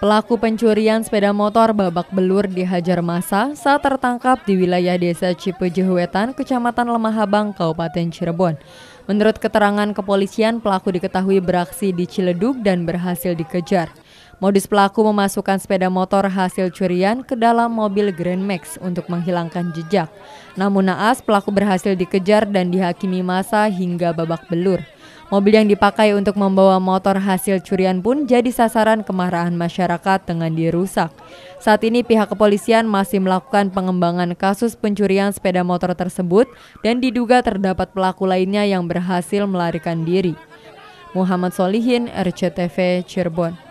Pelaku pencurian sepeda motor babak belur dihajar masa saat tertangkap di wilayah desa Cipejehuetan, Kecamatan Lemahabang, Kabupaten Cirebon. Menurut keterangan kepolisian, pelaku diketahui beraksi di Ciledug dan berhasil dikejar. Modus pelaku memasukkan sepeda motor hasil curian ke dalam mobil Grand Max untuk menghilangkan jejak. Namun naas, pelaku berhasil dikejar dan dihakimi masa hingga babak belur. Mobil yang dipakai untuk membawa motor hasil curian pun jadi sasaran kemarahan masyarakat dengan dirusak. Saat ini pihak kepolisian masih melakukan pengembangan kasus pencurian sepeda motor tersebut dan diduga terdapat pelaku lainnya yang berhasil melarikan diri. Muhammad Solihin, RCTV, Cirebon.